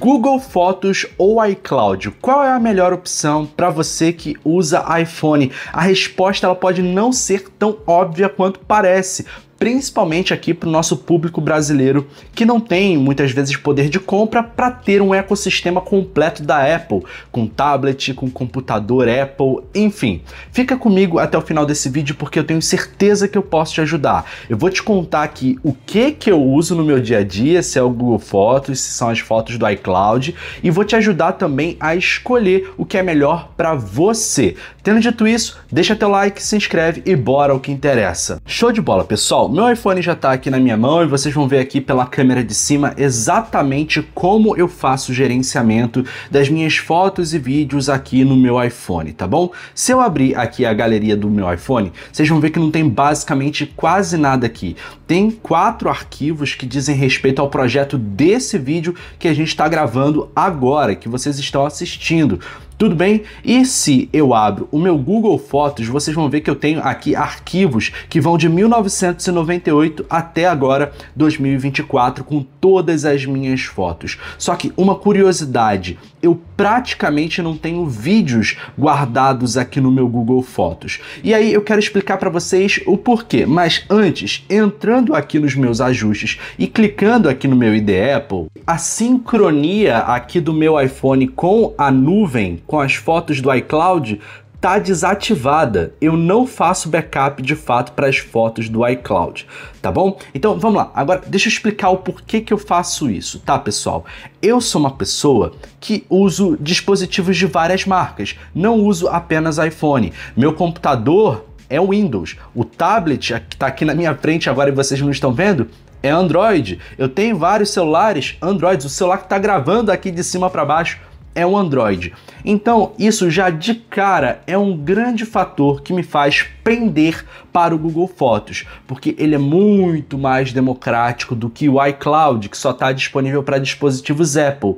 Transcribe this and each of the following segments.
Google Fotos ou iCloud? Qual é a melhor opção para você que usa iPhone? A resposta ela pode não ser tão óbvia quanto parece principalmente aqui para o nosso público brasileiro que não tem muitas vezes poder de compra para ter um ecossistema completo da Apple, com tablet, com computador Apple, enfim. Fica comigo até o final desse vídeo porque eu tenho certeza que eu posso te ajudar. Eu vou te contar aqui o que que eu uso no meu dia a dia, se é o Google Fotos, se são as fotos do iCloud e vou te ajudar também a escolher o que é melhor para você. Tendo dito isso, deixa teu like, se inscreve e bora ao que interessa. Show de bola, pessoal meu iPhone já está aqui na minha mão e vocês vão ver aqui pela câmera de cima exatamente como eu faço o gerenciamento das minhas fotos e vídeos aqui no meu iPhone, tá bom? Se eu abrir aqui a galeria do meu iPhone, vocês vão ver que não tem basicamente quase nada aqui. Tem quatro arquivos que dizem respeito ao projeto desse vídeo que a gente está gravando agora, que vocês estão assistindo tudo bem? E se eu abro o meu Google Fotos, vocês vão ver que eu tenho aqui arquivos que vão de 1998 até agora 2024 com todas as minhas fotos. Só que uma curiosidade, eu praticamente não tenho vídeos guardados aqui no meu Google Fotos. E aí eu quero explicar para vocês o porquê, mas antes, entrando aqui nos meus ajustes e clicando aqui no meu ID Apple, a sincronia aqui do meu iPhone com a nuvem, com as fotos do iCloud, tá desativada. Eu não faço backup de fato para as fotos do iCloud, tá bom? Então vamos lá. Agora deixa eu explicar o porquê que eu faço isso, tá, pessoal? Eu sou uma pessoa que uso dispositivos de várias marcas, não uso apenas iPhone. Meu computador é o Windows. O tablet é que está aqui na minha frente agora e vocês não estão vendo é Android. Eu tenho vários celulares Android. O celular que está gravando aqui de cima para baixo é o Android. Então, isso já de cara é um grande fator que me faz pender para o Google Fotos, porque ele é muito mais democrático do que o iCloud, que só está disponível para dispositivos Apple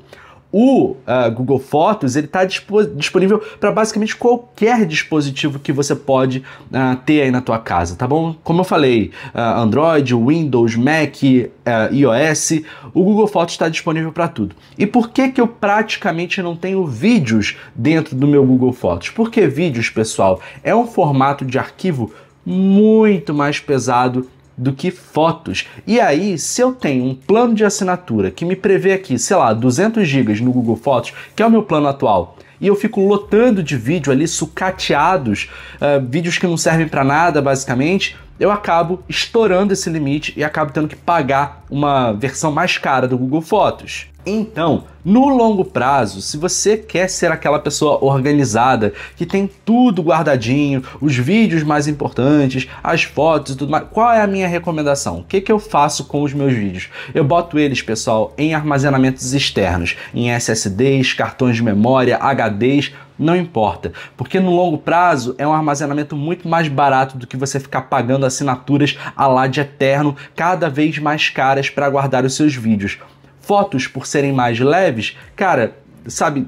o uh, Google Fotos ele está disponível para basicamente qualquer dispositivo que você pode uh, ter aí na tua casa, tá bom? Como eu falei, uh, Android, Windows, Mac, iOS, o Google Fotos está disponível para tudo. E por que que eu praticamente não tenho vídeos dentro do meu Google Fotos? Porque vídeos, pessoal, é um formato de arquivo muito mais pesado do que fotos. E aí, se eu tenho um plano de assinatura que me prevê aqui, sei lá, 200 GB no Google Fotos, que é o meu plano atual, e eu fico lotando de vídeo ali, sucateados, uh, vídeos que não servem para nada, basicamente, eu acabo estourando esse limite e acabo tendo que pagar uma versão mais cara do Google Fotos. Então, no longo prazo, se você quer ser aquela pessoa organizada, que tem tudo guardadinho, os vídeos mais importantes, as fotos e tudo mais, qual é a minha recomendação? O que, que eu faço com os meus vídeos? Eu boto eles, pessoal, em armazenamentos externos, em SSDs, cartões de memória, HD escassez, não importa, porque no longo prazo é um armazenamento muito mais barato do que você ficar pagando assinaturas a lá de eterno, cada vez mais caras para guardar os seus vídeos. Fotos, por serem mais leves, cara, sabe,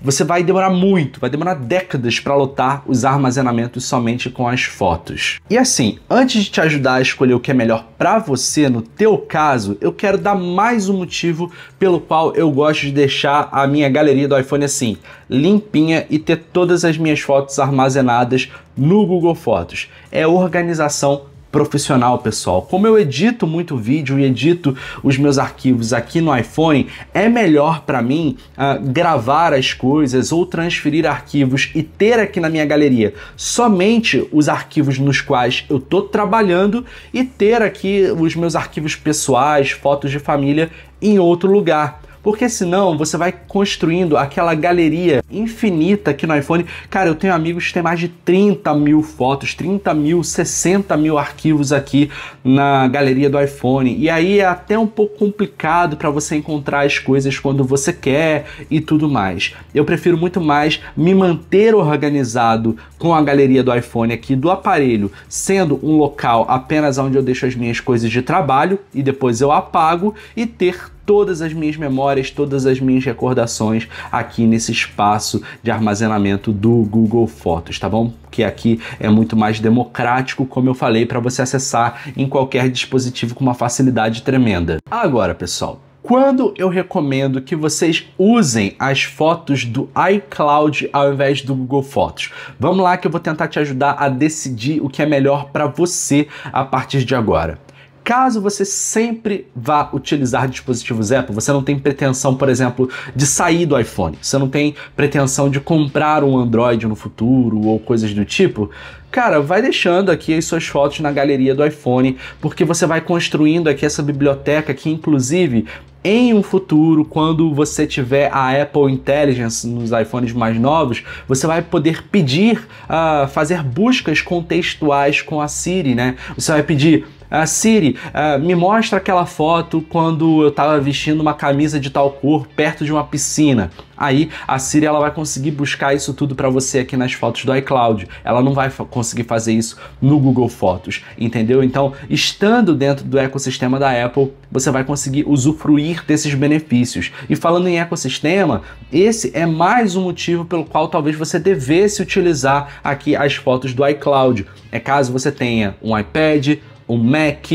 você vai demorar muito, vai demorar décadas para lotar os armazenamentos somente com as fotos. E assim, antes de te ajudar a escolher o que é melhor para você no teu caso, eu quero dar mais um motivo pelo qual eu gosto de deixar a minha galeria do iPhone assim, limpinha e ter todas as minhas fotos armazenadas no Google Fotos. É organização profissional, pessoal. Como eu edito muito vídeo e edito os meus arquivos aqui no iPhone, é melhor para mim uh, gravar as coisas ou transferir arquivos e ter aqui na minha galeria somente os arquivos nos quais eu tô trabalhando e ter aqui os meus arquivos pessoais, fotos de família em outro lugar. Porque senão você vai construindo aquela galeria infinita aqui no iPhone. Cara, eu tenho amigos que têm mais de 30 mil fotos, 30 mil, 60 mil arquivos aqui na galeria do iPhone. E aí é até um pouco complicado para você encontrar as coisas quando você quer e tudo mais. Eu prefiro muito mais me manter organizado com a galeria do iPhone aqui do aparelho, sendo um local apenas onde eu deixo as minhas coisas de trabalho e depois eu apago e ter todas as minhas memórias, todas as minhas recordações aqui nesse espaço de armazenamento do Google Fotos, tá bom? Que aqui é muito mais democrático, como eu falei, para você acessar em qualquer dispositivo com uma facilidade tremenda. Agora, pessoal, quando eu recomendo que vocês usem as fotos do iCloud ao invés do Google Fotos. Vamos lá que eu vou tentar te ajudar a decidir o que é melhor para você a partir de agora. Caso você sempre vá utilizar dispositivos Apple, você não tem pretensão, por exemplo, de sair do iPhone, você não tem pretensão de comprar um Android no futuro ou coisas do tipo, cara, vai deixando aqui as suas fotos na galeria do iPhone, porque você vai construindo aqui essa biblioteca que, inclusive, em um futuro, quando você tiver a Apple Intelligence nos iPhones mais novos, você vai poder pedir, uh, fazer buscas contextuais com a Siri, né? Você vai pedir ah, Siri, ah, me mostra aquela foto quando eu estava vestindo uma camisa de tal cor perto de uma piscina. Aí a Siri ela vai conseguir buscar isso tudo para você aqui nas fotos do iCloud. Ela não vai conseguir fazer isso no Google Fotos, entendeu? Então, estando dentro do ecossistema da Apple, você vai conseguir usufruir desses benefícios. E falando em ecossistema, esse é mais um motivo pelo qual talvez você devesse utilizar aqui as fotos do iCloud. É caso você tenha um iPad, um Mac,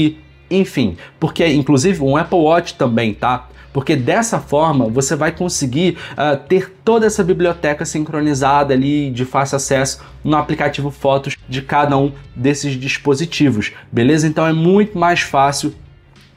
enfim, porque inclusive um Apple Watch também, tá? Porque dessa forma você vai conseguir uh, ter toda essa biblioteca sincronizada ali de fácil acesso no aplicativo Fotos de cada um desses dispositivos, beleza? Então é muito mais fácil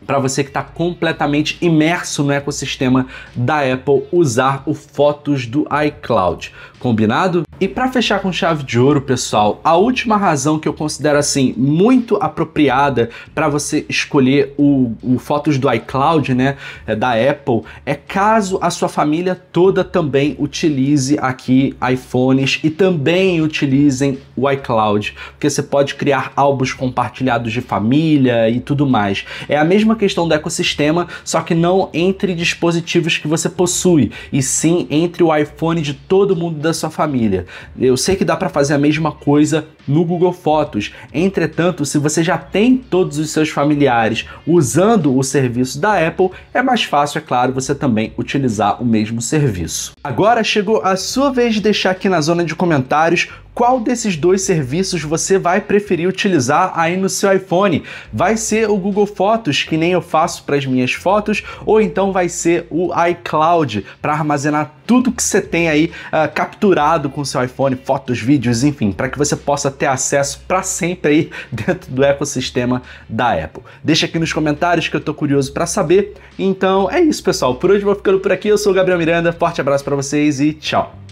para você que está completamente imerso no ecossistema da Apple usar o Fotos do iCloud. Combinado? E para fechar com chave de ouro, pessoal, a última razão que eu considero assim muito apropriada para você escolher o, o, fotos do iCloud, né, é, da Apple, é caso a sua família toda também utilize aqui iPhones e também utilizem o iCloud, porque você pode criar álbuns compartilhados de família e tudo mais. É a mesma questão do ecossistema, só que não entre dispositivos que você possui, e sim entre o iPhone de todo mundo da da sua família. Eu sei que dá para fazer a mesma coisa no Google Fotos. Entretanto, se você já tem todos os seus familiares usando o serviço da Apple, é mais fácil, é claro, você também utilizar o mesmo serviço. Agora chegou a sua vez de deixar aqui na zona de comentários qual desses dois serviços você vai preferir utilizar aí no seu iPhone. Vai ser o Google Fotos, que nem eu faço para as minhas fotos, ou então vai ser o iCloud para armazenar tudo que você tem aí uh, capturado com o seu iPhone, fotos, vídeos, enfim, para que você possa ter acesso para sempre aí dentro do ecossistema da Apple. Deixa aqui nos comentários que eu tô curioso para saber. Então é isso, pessoal. Por hoje vou ficando por aqui. Eu sou o Gabriel Miranda. Forte abraço para vocês e tchau.